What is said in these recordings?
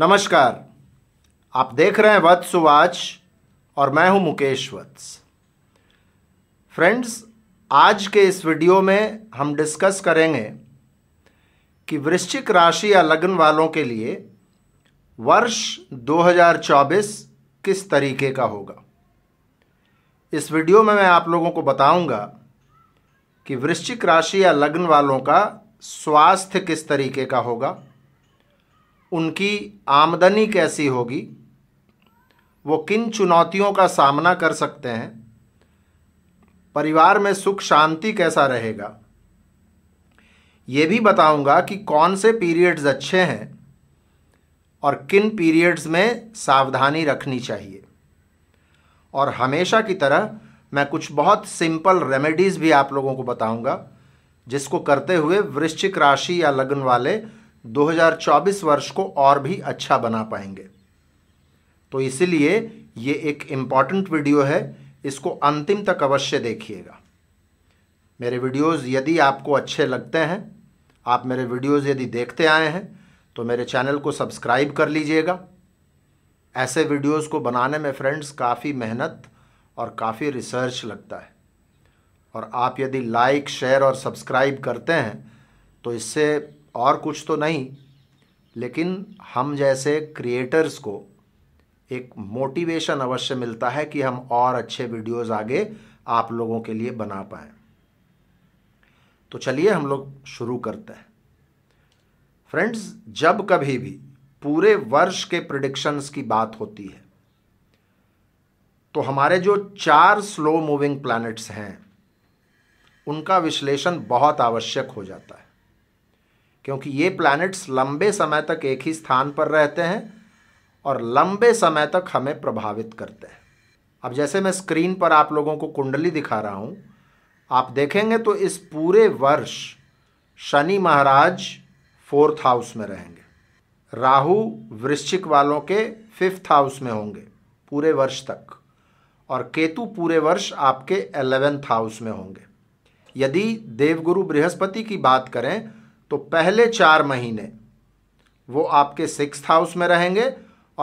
नमस्कार आप देख रहे हैं वत्स सुवाच और मैं हूं मुकेश वत्स फ्रेंड्स आज के इस वीडियो में हम डिस्कस करेंगे कि वृश्चिक राशि या लग्न वालों के लिए वर्ष 2024 किस तरीके का होगा इस वीडियो में मैं आप लोगों को बताऊंगा कि वृश्चिक राशि या लग्न वालों का स्वास्थ्य किस तरीके का होगा उनकी आमदनी कैसी होगी वो किन चुनौतियों का सामना कर सकते हैं परिवार में सुख शांति कैसा रहेगा ये भी बताऊंगा कि कौन से पीरियड्स अच्छे हैं और किन पीरियड्स में सावधानी रखनी चाहिए और हमेशा की तरह मैं कुछ बहुत सिंपल रेमेडीज़ भी आप लोगों को बताऊंगा जिसको करते हुए वृश्चिक राशि या लग्न वाले 2024 वर्ष को और भी अच्छा बना पाएंगे तो इसलिए ये एक इम्पॉर्टेंट वीडियो है इसको अंतिम तक अवश्य देखिएगा मेरे वीडियोस यदि आपको अच्छे लगते हैं आप मेरे वीडियोस यदि देखते आए हैं तो मेरे चैनल को सब्सक्राइब कर लीजिएगा ऐसे वीडियोस को बनाने में फ्रेंड्स काफ़ी मेहनत और काफ़ी रिसर्च लगता है और आप यदि लाइक शेयर और सब्सक्राइब करते हैं तो इससे और कुछ तो नहीं लेकिन हम जैसे क्रिएटर्स को एक मोटिवेशन अवश्य मिलता है कि हम और अच्छे वीडियोस आगे आप लोगों के लिए बना पाए तो चलिए हम लोग शुरू करते हैं फ्रेंड्स जब कभी भी पूरे वर्ष के प्रिडिक्शंस की बात होती है तो हमारे जो चार स्लो मूविंग प्लैनेट्स हैं उनका विश्लेषण बहुत आवश्यक हो जाता है क्योंकि ये प्लैनेट्स लंबे समय तक एक ही स्थान पर रहते हैं और लंबे समय तक हमें प्रभावित करते हैं अब जैसे मैं स्क्रीन पर आप लोगों को कुंडली दिखा रहा हूँ आप देखेंगे तो इस पूरे वर्ष शनि महाराज फोर्थ हाउस में रहेंगे राहु वृश्चिक वालों के फिफ्थ हाउस में होंगे पूरे वर्ष तक और केतु पूरे वर्ष आपके एलेवेंथ हाउस में होंगे यदि देवगुरु बृहस्पति की बात करें तो पहले चार महीने वो आपके सिक्स हाउस में रहेंगे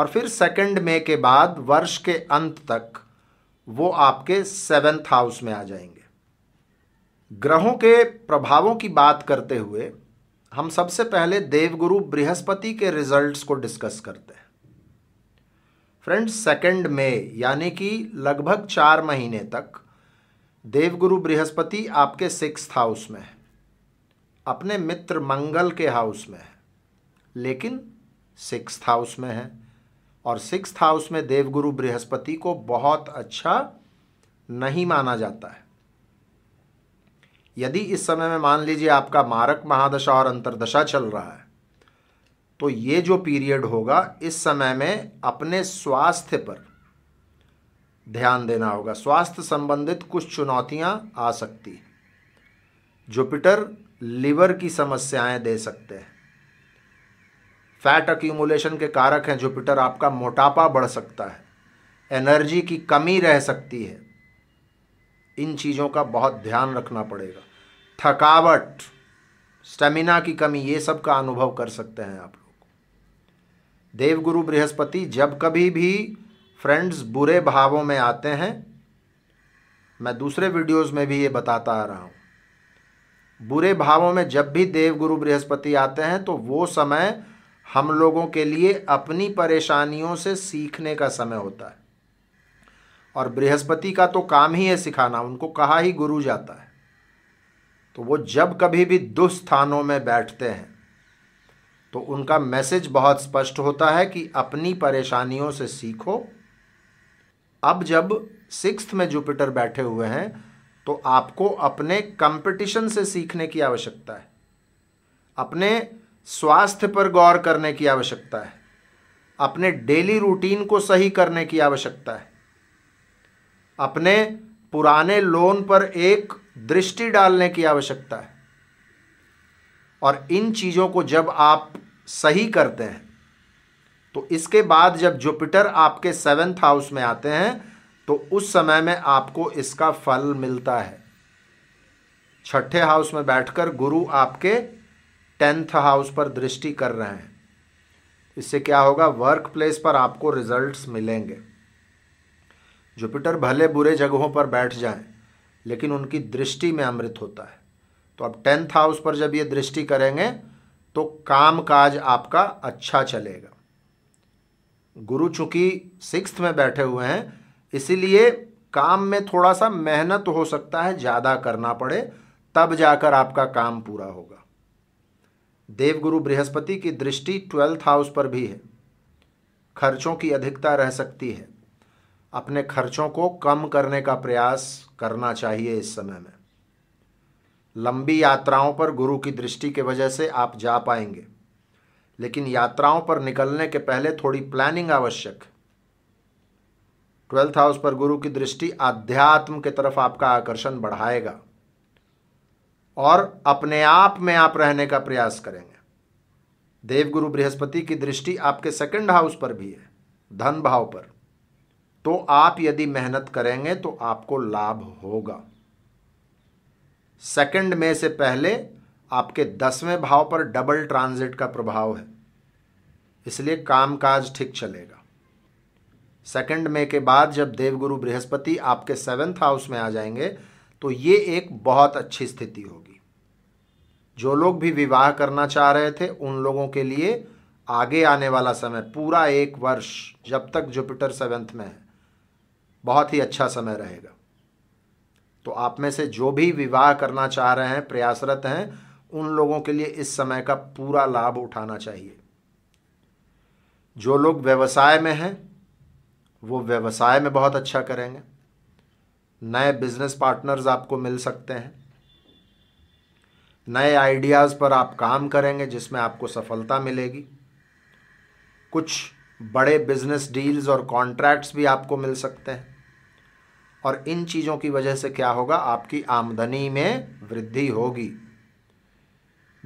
और फिर सेकंड मे के बाद वर्ष के अंत तक वो आपके सेवेंथ हाउस में आ जाएंगे ग्रहों के प्रभावों की बात करते हुए हम सबसे पहले देवगुरु बृहस्पति के रिजल्ट्स को डिस्कस करते हैं फ्रेंड्स सेकंड मे यानी कि लगभग चार महीने तक देवगुरु बृहस्पति आपके सिक्स हाउस में है अपने मित्र मंगल के हाउस में है लेकिन सिक्स हाउस में है और सिक्स हाउस में देवगुरु बृहस्पति को बहुत अच्छा नहीं माना जाता है यदि इस समय में मान लीजिए आपका मारक महादशा और अंतरदशा चल रहा है तो ये जो पीरियड होगा इस समय में अपने स्वास्थ्य पर ध्यान देना होगा स्वास्थ्य संबंधित कुछ चुनौतियां आ सकती हैं जुपिटर लिवर की समस्याएं दे सकते हैं फैट अक्यूमुलेशन के कारक हैं जुपिटर आपका मोटापा बढ़ सकता है एनर्जी की कमी रह सकती है इन चीज़ों का बहुत ध्यान रखना पड़ेगा थकावट स्टेमिना की कमी ये सब का अनुभव कर सकते हैं आप लोग देवगुरु बृहस्पति जब कभी भी फ्रेंड्स बुरे भावों में आते हैं मैं दूसरे वीडियोस में भी ये बताता आ रहा हूँ बुरे भावों में जब भी देव गुरु बृहस्पति आते हैं तो वो समय हम लोगों के लिए अपनी परेशानियों से सीखने का समय होता है और बृहस्पति का तो काम ही है सिखाना उनको कहा ही गुरु जाता है तो वो जब कभी भी दुस्थानों में बैठते हैं तो उनका मैसेज बहुत स्पष्ट होता है कि अपनी परेशानियों से सीखो अब जब सिक्स में जुपिटर बैठे हुए हैं तो आपको अपने कंपटीशन से सीखने की आवश्यकता है अपने स्वास्थ्य पर गौर करने की आवश्यकता है अपने डेली रूटीन को सही करने की आवश्यकता है अपने पुराने लोन पर एक दृष्टि डालने की आवश्यकता है और इन चीज़ों को जब आप सही करते हैं तो इसके बाद जब जुपिटर आपके सेवेंथ हाउस में आते हैं तो उस समय में आपको इसका फल मिलता है छठे हाउस में बैठकर गुरु आपके टेंथ हाउस पर दृष्टि कर रहे हैं इससे क्या होगा वर्क प्लेस पर आपको रिजल्ट्स मिलेंगे जुपिटर भले बुरे जगहों पर बैठ जाएं, लेकिन उनकी दृष्टि में अमृत होता है तो अब टेंथ हाउस पर जब ये दृष्टि करेंगे तो काम काज आपका अच्छा चलेगा गुरु चूंकि सिक्स में बैठे हुए हैं इसीलिए काम में थोड़ा सा मेहनत हो सकता है ज़्यादा करना पड़े तब जाकर आपका काम पूरा होगा देवगुरु बृहस्पति की दृष्टि ट्वेल्थ हाउस पर भी है खर्चों की अधिकता रह सकती है अपने खर्चों को कम करने का प्रयास करना चाहिए इस समय में लंबी यात्राओं पर गुरु की दृष्टि के वजह से आप जा पाएंगे लेकिन यात्राओं पर निकलने के पहले थोड़ी प्लानिंग आवश्यक है ट्वेल्थ हाउस पर गुरु की दृष्टि आध्यात्म के तरफ आपका आकर्षण बढ़ाएगा और अपने आप में आप रहने का प्रयास करेंगे देवगुरु बृहस्पति की दृष्टि आपके सेकंड हाउस पर भी है धन भाव पर तो आप यदि मेहनत करेंगे तो आपको लाभ होगा सेकंड में से पहले आपके दसवें भाव पर डबल ट्रांजिट का प्रभाव है इसलिए कामकाज ठीक चलेगा सेकेंड मे के बाद जब देवगुरु बृहस्पति आपके सेवेंथ हाउस में आ जाएंगे तो ये एक बहुत अच्छी स्थिति होगी जो लोग भी विवाह करना चाह रहे थे उन लोगों के लिए आगे आने वाला समय पूरा एक वर्ष जब तक जुपिटर सेवेंथ में है बहुत ही अच्छा समय रहेगा तो आप में से जो भी विवाह करना चाह रहे हैं प्रयासरत हैं उन लोगों के लिए इस समय का पूरा लाभ उठाना चाहिए जो लोग व्यवसाय में हैं वो व्यवसाय में बहुत अच्छा करेंगे नए बिजनेस पार्टनर्स आपको मिल सकते हैं नए आइडियाज़ पर आप काम करेंगे जिसमें आपको सफलता मिलेगी कुछ बड़े बिजनेस डील्स और कॉन्ट्रैक्ट्स भी आपको मिल सकते हैं और इन चीज़ों की वजह से क्या होगा आपकी आमदनी में वृद्धि होगी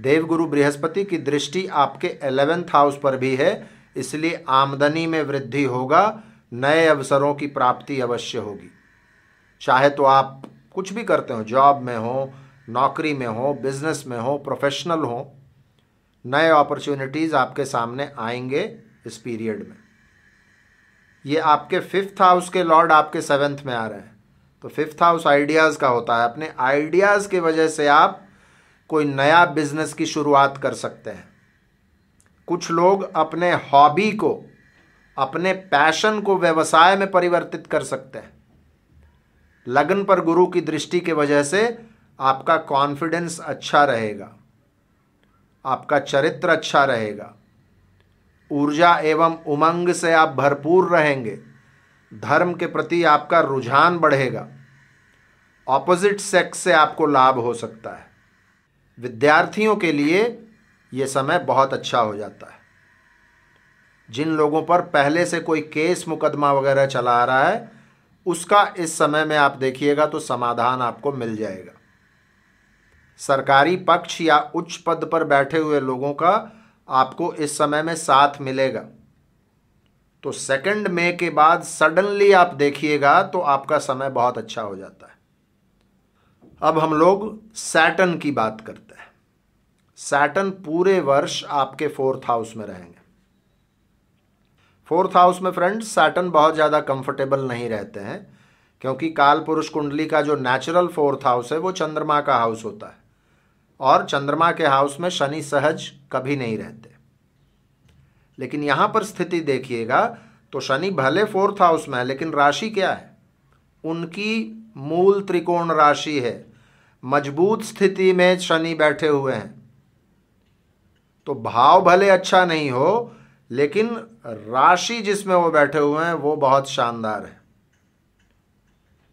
देवगुरु बृहस्पति की दृष्टि आपके एलेवेंथ हाउस पर भी है इसलिए आमदनी में वृद्धि होगा नए अवसरों की प्राप्ति अवश्य होगी चाहे तो आप कुछ भी करते हो जॉब में हो नौकरी में हो बिजनेस में हो प्रोफेशनल हो नए अपॉर्चुनिटीज़ आपके सामने आएंगे इस पीरियड में ये आपके फिफ्थ हाउस के लॉर्ड आपके सेवेंथ में आ रहे हैं तो फिफ्थ हाउस आइडियाज़ का होता है अपने आइडियाज़ की वजह से आप कोई नया बिजनेस की शुरुआत कर सकते हैं कुछ लोग अपने हॉबी को अपने पैशन को व्यवसाय में परिवर्तित कर सकते हैं लगन पर गुरु की दृष्टि के वजह से आपका कॉन्फिडेंस अच्छा रहेगा आपका चरित्र अच्छा रहेगा ऊर्जा एवं उमंग से आप भरपूर रहेंगे धर्म के प्रति आपका रुझान बढ़ेगा ऑपोजिट सेक्स से आपको लाभ हो सकता है विद्यार्थियों के लिए ये समय बहुत अच्छा हो जाता है जिन लोगों पर पहले से कोई केस मुकदमा वगैरह चला आ रहा है उसका इस समय में आप देखिएगा तो समाधान आपको मिल जाएगा सरकारी पक्ष या उच्च पद पर बैठे हुए लोगों का आपको इस समय में साथ मिलेगा तो सेकंड मे के बाद सडनली आप देखिएगा तो आपका समय बहुत अच्छा हो जाता है अब हम लोग सैटन की बात करते हैं सैटन पूरे वर्ष आपके फोर्थ हाउस में रहेंगे फोर्थ हाउस में फ्रेंड्स सैटन बहुत ज़्यादा कंफर्टेबल नहीं रहते हैं क्योंकि काल पुरुष कुंडली का जो नेचुरल फोर्थ हाउस है वो चंद्रमा का हाउस होता है और चंद्रमा के हाउस में शनि सहज कभी नहीं रहते लेकिन यहाँ पर स्थिति देखिएगा तो शनि भले फोर्थ हाउस में है लेकिन राशि क्या है उनकी मूल त्रिकोण राशि है मजबूत स्थिति में शनि बैठे हुए हैं तो भाव भले अच्छा नहीं हो लेकिन राशि जिसमें वो बैठे हुए हैं वो बहुत शानदार है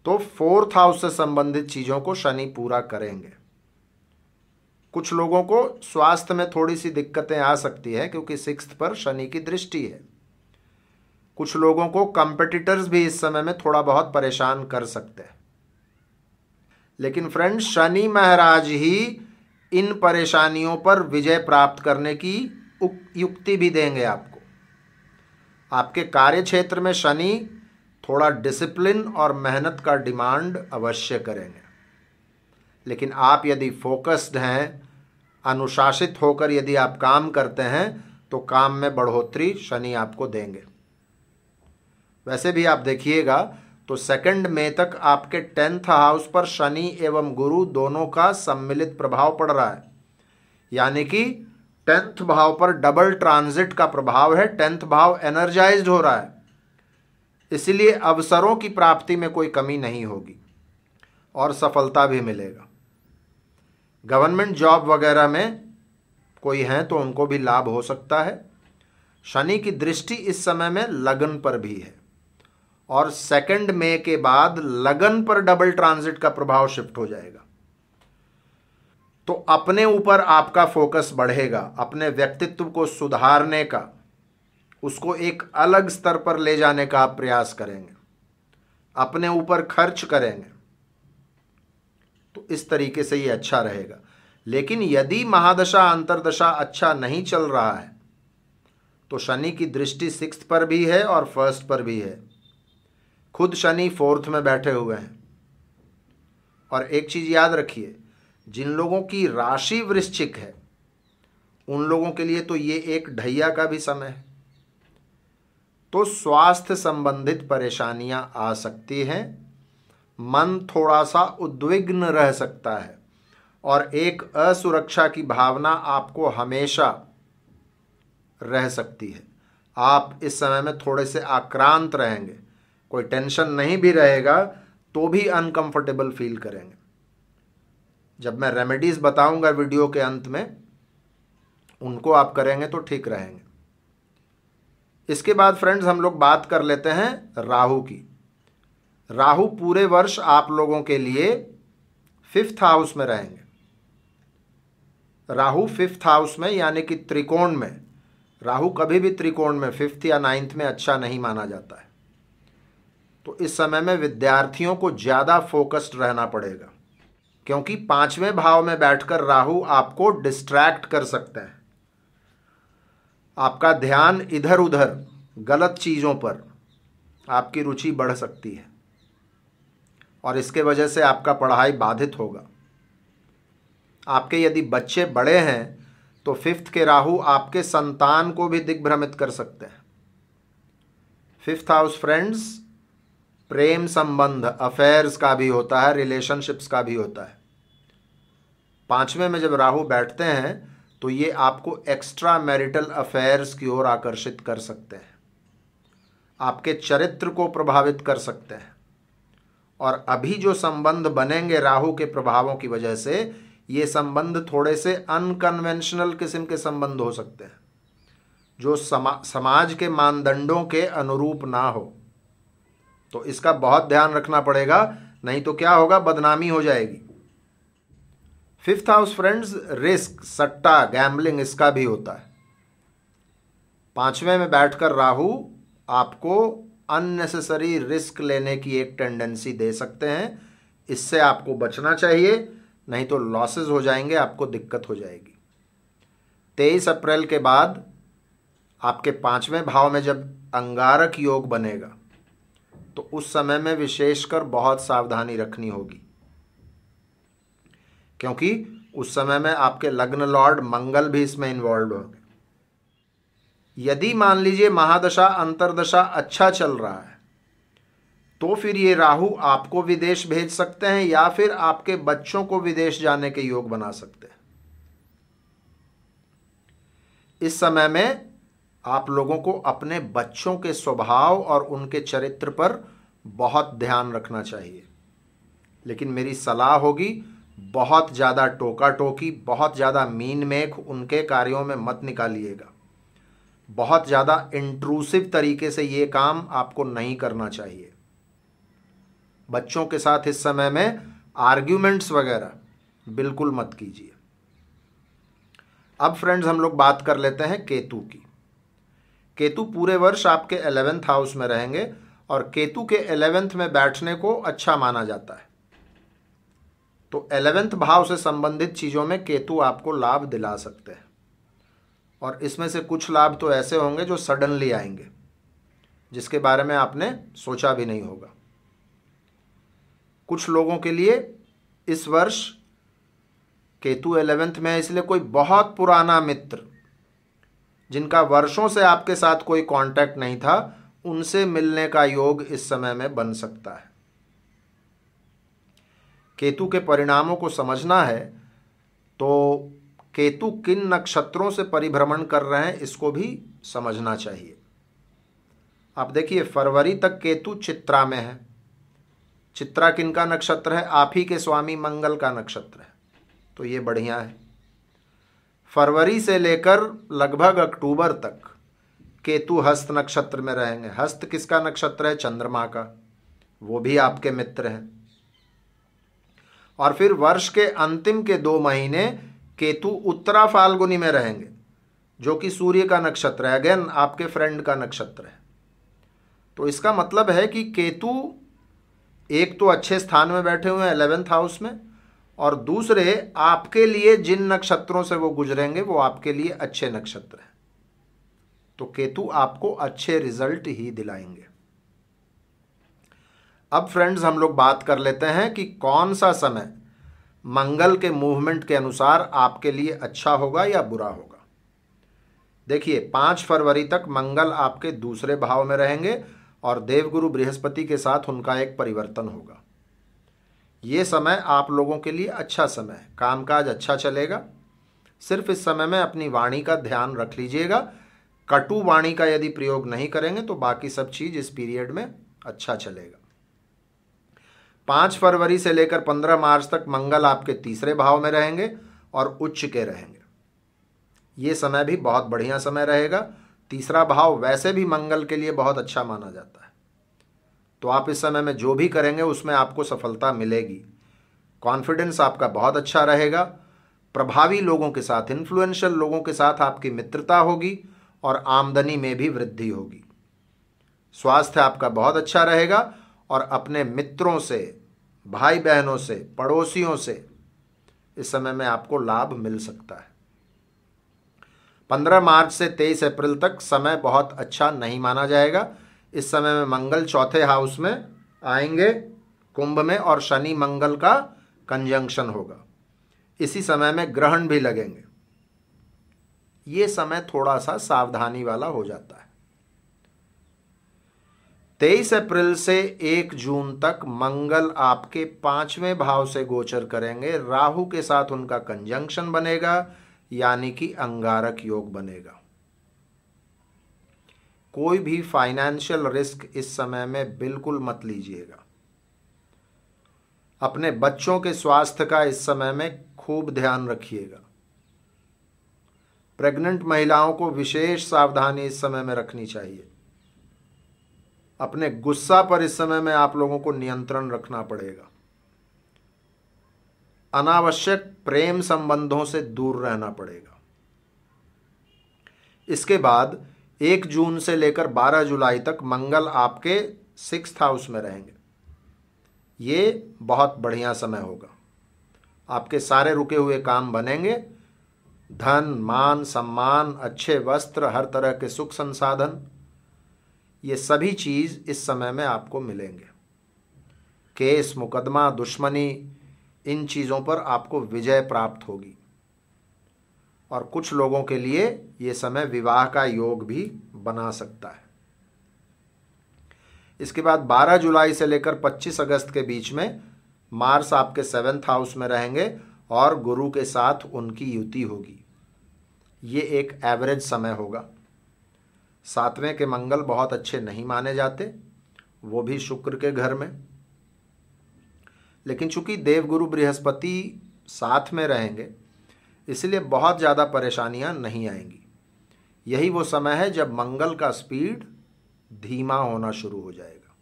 तो फोर्थ हाउस से संबंधित चीज़ों को शनि पूरा करेंगे कुछ लोगों को स्वास्थ्य में थोड़ी सी दिक्कतें आ सकती है क्योंकि सिक्स पर शनि की दृष्टि है कुछ लोगों को कंपटीटर्स भी इस समय में थोड़ा बहुत परेशान कर सकते हैं लेकिन फ्रेंड्स शनि महाराज ही इन परेशानियों पर विजय प्राप्त करने की युक्ति भी देंगे आपको आपके कार्य क्षेत्र में शनि थोड़ा डिसिप्लिन और मेहनत का डिमांड अवश्य करेंगे लेकिन आप यदि फोकस्ड हैं अनुशासित होकर यदि आप काम करते हैं तो काम में बढ़ोतरी शनि आपको देंगे वैसे भी आप देखिएगा तो सेकंड मई तक आपके टेंथ हाउस पर शनि एवं गुरु दोनों का सम्मिलित प्रभाव पड़ रहा है यानी कि टेंथ भाव पर डबल ट्रांजिट का प्रभाव है टेंथ भाव एनर्जाइज हो रहा है इसलिए अवसरों की प्राप्ति में कोई कमी नहीं होगी और सफलता भी मिलेगा गवर्नमेंट जॉब वगैरह में कोई है तो उनको भी लाभ हो सकता है शनि की दृष्टि इस समय में लगन पर भी है और सेकंड मे के बाद लगन पर डबल ट्रांजिट का प्रभाव शिफ्ट हो जाएगा तो अपने ऊपर आपका फोकस बढ़ेगा अपने व्यक्तित्व को सुधारने का उसको एक अलग स्तर पर ले जाने का आप प्रयास करेंगे अपने ऊपर खर्च करेंगे तो इस तरीके से ये अच्छा रहेगा लेकिन यदि महादशा अंतरदशा अच्छा नहीं चल रहा है तो शनि की दृष्टि सिक्स पर भी है और फर्स्ट पर भी है खुद शनि फोर्थ में बैठे हुए हैं और एक चीज़ याद रखिए जिन लोगों की राशि वृश्चिक है उन लोगों के लिए तो ये एक ढैया का भी समय है तो स्वास्थ्य संबंधित परेशानियां आ सकती हैं मन थोड़ा सा उद्विग्न रह सकता है और एक असुरक्षा की भावना आपको हमेशा रह सकती है आप इस समय में थोड़े से आक्रांत रहेंगे कोई टेंशन नहीं भी रहेगा तो भी अनकंफर्टेबल फील करेंगे जब मैं रेमेडीज़ बताऊंगा वीडियो के अंत में उनको आप करेंगे तो ठीक रहेंगे इसके बाद फ्रेंड्स हम लोग बात कर लेते हैं राहु की राहु पूरे वर्ष आप लोगों के लिए फिफ्थ हाउस में रहेंगे राहु फिफ्थ हाउस में यानी कि त्रिकोण में राहु कभी भी त्रिकोण में फिफ्थ या नाइन्थ में अच्छा नहीं माना जाता है तो इस समय में विद्यार्थियों को ज़्यादा फोकस्ड रहना पड़ेगा क्योंकि पांचवें भाव में बैठकर राहु आपको डिस्ट्रैक्ट कर सकता है आपका ध्यान इधर उधर गलत चीज़ों पर आपकी रुचि बढ़ सकती है और इसके वजह से आपका पढ़ाई बाधित होगा आपके यदि बच्चे बड़े हैं तो फिफ्थ के राहु आपके संतान को भी दिग्भ्रमित कर सकते हैं फिफ्थ हाउस फ्रेंड्स प्रेम संबंध अफेयर्स का भी होता है रिलेशनशिप्स का भी होता है पांचवें में जब राहु बैठते हैं तो ये आपको एक्स्ट्रा मैरिटल अफेयर्स की ओर आकर्षित कर सकते हैं आपके चरित्र को प्रभावित कर सकते हैं और अभी जो संबंध बनेंगे राहु के प्रभावों की वजह से ये संबंध थोड़े से अनकन्वेंशनल किस्म के संबंध हो सकते हैं जो समा, समाज के मानदंडों के अनुरूप ना हो तो इसका बहुत ध्यान रखना पड़ेगा नहीं तो क्या होगा बदनामी हो जाएगी फिफ्थ हाउस फ्रेंड्स रिस्क सट्टा गैम्बलिंग इसका भी होता है पांचवें में बैठकर राहु आपको अननेसेसरी रिस्क लेने की एक टेंडेंसी दे सकते हैं इससे आपको बचना चाहिए नहीं तो लॉसेस हो जाएंगे आपको दिक्कत हो जाएगी तेईस अप्रैल के बाद आपके पांचवें भाव में जब अंगारक योग बनेगा तो उस समय में विशेषकर बहुत सावधानी रखनी होगी क्योंकि उस समय में आपके लग्न लॉर्ड मंगल भी इसमें इन्वॉल्व होंगे यदि मान लीजिए महादशा अंतरदशा अच्छा चल रहा है तो फिर ये राहु आपको विदेश भेज सकते हैं या फिर आपके बच्चों को विदेश जाने के योग बना सकते हैं इस समय में आप लोगों को अपने बच्चों के स्वभाव और उनके चरित्र पर बहुत ध्यान रखना चाहिए लेकिन मेरी सलाह होगी बहुत ज़्यादा टोका टोकी बहुत ज़्यादा मीन मेख उनके कार्यों में मत निकालिएगा बहुत ज़्यादा इंट्रूसिव तरीके से ये काम आपको नहीं करना चाहिए बच्चों के साथ इस समय में आर्ग्यूमेंट्स वगैरह बिल्कुल मत कीजिए अब फ्रेंड्स हम लोग बात कर लेते हैं केतु की केतु पूरे वर्ष आपके एलेवेंथ हाउस में रहेंगे और केतु के एलेवेंथ में बैठने को अच्छा माना जाता है तो एलेवेंथ भाव से संबंधित चीज़ों में केतु आपको लाभ दिला सकते हैं और इसमें से कुछ लाभ तो ऐसे होंगे जो सडनली आएंगे जिसके बारे में आपने सोचा भी नहीं होगा कुछ लोगों के लिए इस वर्ष केतु एलेवेंथ में है इसलिए कोई बहुत पुराना मित्र जिनका वर्षों से आपके साथ कोई कांटेक्ट नहीं था उनसे मिलने का योग इस समय में बन सकता है केतु के परिणामों को समझना है तो केतु किन नक्षत्रों से परिभ्रमण कर रहे हैं इसको भी समझना चाहिए आप देखिए फरवरी तक केतु चित्रा में है चित्रा किन का नक्षत्र है आप ही के स्वामी मंगल का नक्षत्र है तो ये बढ़िया है फरवरी से लेकर लगभग अक्टूबर तक केतु हस्त नक्षत्र में रहेंगे हस्त किसका नक्षत्र है चंद्रमा का वो भी आपके मित्र हैं और फिर वर्ष के अंतिम के दो महीने केतु उत्तरा फाल्गुनी में रहेंगे जो कि सूर्य का नक्षत्र है अगेन आपके फ्रेंड का नक्षत्र है तो इसका मतलब है कि केतु एक तो अच्छे स्थान में बैठे हुए हैं एलेवेंथ हाउस में और दूसरे आपके लिए जिन नक्षत्रों से वो गुजरेंगे वो आपके लिए अच्छे नक्षत्र हैं तो केतु आपको अच्छे रिजल्ट ही दिलाएंगे अब फ्रेंड्स हम लोग बात कर लेते हैं कि कौन सा समय मंगल के मूवमेंट के अनुसार आपके लिए अच्छा होगा या बुरा होगा देखिए पाँच फरवरी तक मंगल आपके दूसरे भाव में रहेंगे और देवगुरु बृहस्पति के साथ उनका एक परिवर्तन होगा ये समय आप लोगों के लिए अच्छा समय है कामकाज अच्छा चलेगा सिर्फ इस समय में अपनी वाणी का ध्यान रख लीजिएगा कटु वाणी का यदि प्रयोग नहीं करेंगे तो बाकी सब चीज़ इस पीरियड में अच्छा चलेगा पाँच फरवरी से लेकर पंद्रह मार्च तक मंगल आपके तीसरे भाव में रहेंगे और उच्च के रहेंगे ये समय भी बहुत बढ़िया समय रहेगा तीसरा भाव वैसे भी मंगल के लिए बहुत अच्छा माना जाता है तो आप इस समय में जो भी करेंगे उसमें आपको सफलता मिलेगी कॉन्फिडेंस आपका बहुत अच्छा रहेगा प्रभावी लोगों के साथ इन्फ्लुएंशियल लोगों के साथ आपकी मित्रता होगी और आमदनी में भी वृद्धि होगी स्वास्थ्य आपका बहुत अच्छा रहेगा और अपने मित्रों से भाई बहनों से पड़ोसियों से इस समय में आपको लाभ मिल सकता है 15 मार्च से 23 अप्रैल तक समय बहुत अच्छा नहीं माना जाएगा इस समय में मंगल चौथे हाउस में आएंगे कुंभ में और शनि मंगल का कंजंक्शन होगा इसी समय में ग्रहण भी लगेंगे ये समय थोड़ा सा सावधानी वाला हो जाता है तेईस अप्रैल से एक जून तक मंगल आपके पांचवें भाव से गोचर करेंगे राहु के साथ उनका कंजंक्शन बनेगा यानी कि अंगारक योग बनेगा कोई भी फाइनेंशियल रिस्क इस समय में बिल्कुल मत लीजिएगा अपने बच्चों के स्वास्थ्य का इस समय में खूब ध्यान रखिएगा प्रेग्नेंट महिलाओं को विशेष सावधानी इस समय में रखनी चाहिए अपने गुस्सा पर इस समय में आप लोगों को नियंत्रण रखना पड़ेगा अनावश्यक प्रेम संबंधों से दूर रहना पड़ेगा इसके बाद एक जून से लेकर बारह जुलाई तक मंगल आपके सिक्स हाउस में रहेंगे ये बहुत बढ़िया समय होगा आपके सारे रुके हुए काम बनेंगे धन मान सम्मान अच्छे वस्त्र हर तरह के सुख संसाधन ये सभी चीज़ इस समय में आपको मिलेंगे केस मुकदमा दुश्मनी इन चीज़ों पर आपको विजय प्राप्त होगी और कुछ लोगों के लिए यह समय विवाह का योग भी बना सकता है इसके बाद 12 जुलाई से लेकर 25 अगस्त के बीच में मार्स आपके सेवेंथ हाउस में रहेंगे और गुरु के साथ उनकी युति होगी ये एक एवरेज समय होगा सातवें के मंगल बहुत अच्छे नहीं माने जाते वो भी शुक्र के घर में लेकिन चूंकि देवगुरु बृहस्पति साथ में रहेंगे इसलिए बहुत ज़्यादा परेशानियां नहीं आएंगी यही वो समय है जब मंगल का स्पीड धीमा होना शुरू हो जाएगा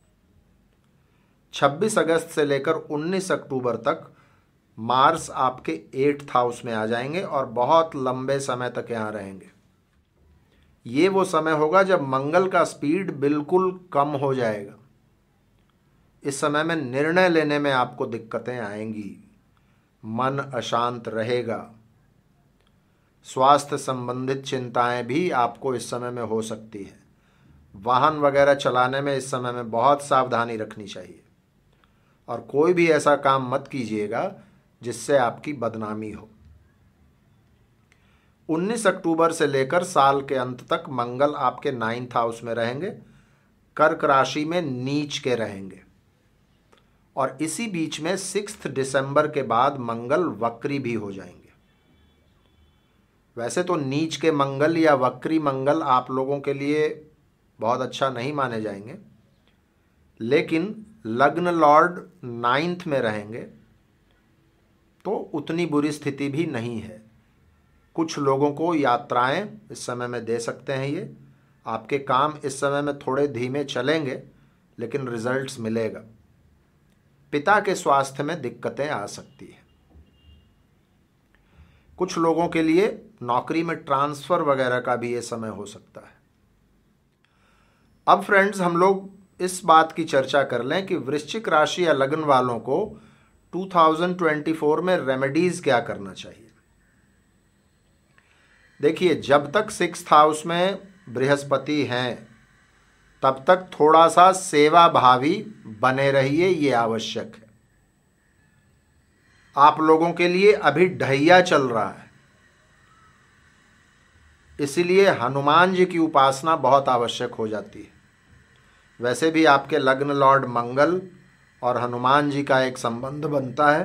26 अगस्त से लेकर 19 अक्टूबर तक मार्स आपके एट्थ हाउस में आ जाएंगे और बहुत लंबे समय तक यहाँ रहेंगे ये वो समय होगा जब मंगल का स्पीड बिल्कुल कम हो जाएगा इस समय में निर्णय लेने में आपको दिक्कतें आएंगी मन अशांत रहेगा स्वास्थ्य संबंधित चिंताएं भी आपको इस समय में हो सकती हैं वाहन वगैरह चलाने में इस समय में बहुत सावधानी रखनी चाहिए और कोई भी ऐसा काम मत कीजिएगा जिससे आपकी बदनामी हो 19 अक्टूबर से लेकर साल के अंत तक मंगल आपके नाइन्थ हाउस में रहेंगे कर्क राशि में नीच के रहेंगे और इसी बीच में सिक्स दिसंबर के बाद मंगल वक्री भी हो जाएंगे वैसे तो नीच के मंगल या वक्री मंगल आप लोगों के लिए बहुत अच्छा नहीं माने जाएंगे लेकिन लग्न लॉर्ड नाइन्थ में रहेंगे तो उतनी बुरी स्थिति भी नहीं है कुछ लोगों को यात्राएं इस समय में दे सकते हैं ये आपके काम इस समय में थोड़े धीमे चलेंगे लेकिन रिजल्ट्स मिलेगा पिता के स्वास्थ्य में दिक्कतें आ सकती हैं कुछ लोगों के लिए नौकरी में ट्रांसफ़र वगैरह का भी ये समय हो सकता है अब फ्रेंड्स हम लोग इस बात की चर्चा कर लें कि वृश्चिक राशि या लग्न वालों को 2024 में रेमेडीज़ क्या करना चाहिए देखिए जब तक सिक्स हाउस में बृहस्पति हैं तब तक थोड़ा सा सेवा भावी बने रहिए ये आवश्यक है आप लोगों के लिए अभी ढैया चल रहा है इसीलिए हनुमान जी की उपासना बहुत आवश्यक हो जाती है वैसे भी आपके लग्न लॉर्ड मंगल और हनुमान जी का एक संबंध बनता है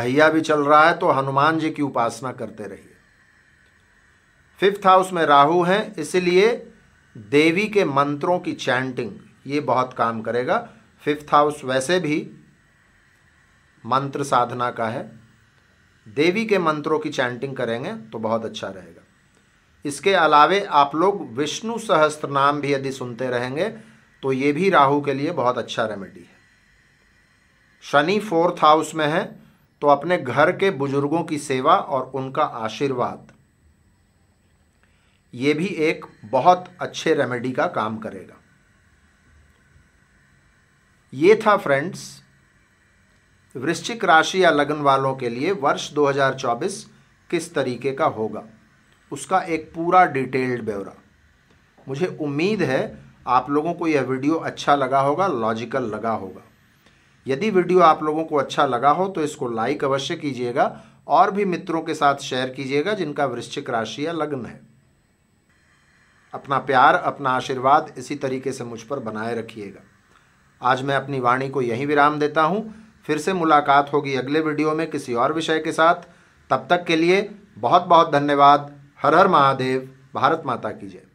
ढैया भी चल रहा है तो हनुमान जी की उपासना करते रहिए फिफ्थ हाउस में राहु हैं इसलिए देवी के मंत्रों की चैंटिंग ये बहुत काम करेगा फिफ्थ हाउस वैसे भी मंत्र साधना का है देवी के मंत्रों की चैंटिंग करेंगे तो बहुत अच्छा रहेगा इसके अलावे आप लोग विष्णु सहस्त्र नाम भी यदि सुनते रहेंगे तो ये भी राहु के लिए बहुत अच्छा रेमेडी है शनि फोर्थ हाउस में है तो अपने घर के बुजुर्गों की सेवा और उनका आशीर्वाद ये भी एक बहुत अच्छे रेमेडी का काम करेगा ये था फ्रेंड्स वृश्चिक राशि या लग्न वालों के लिए वर्ष 2024 किस तरीके का होगा उसका एक पूरा डिटेल्ड ब्यौरा मुझे उम्मीद है आप लोगों को यह वीडियो अच्छा लगा होगा लॉजिकल लगा होगा यदि वीडियो आप लोगों को अच्छा लगा हो तो इसको लाइक अवश्य कीजिएगा और भी मित्रों के साथ शेयर कीजिएगा जिनका वृश्चिक राशि या लग्न है अपना प्यार अपना आशीर्वाद इसी तरीके से मुझ पर बनाए रखिएगा आज मैं अपनी वाणी को यहीं विराम देता हूँ फिर से मुलाकात होगी अगले वीडियो में किसी और विषय के साथ तब तक के लिए बहुत बहुत धन्यवाद हर हर महादेव भारत माता की जय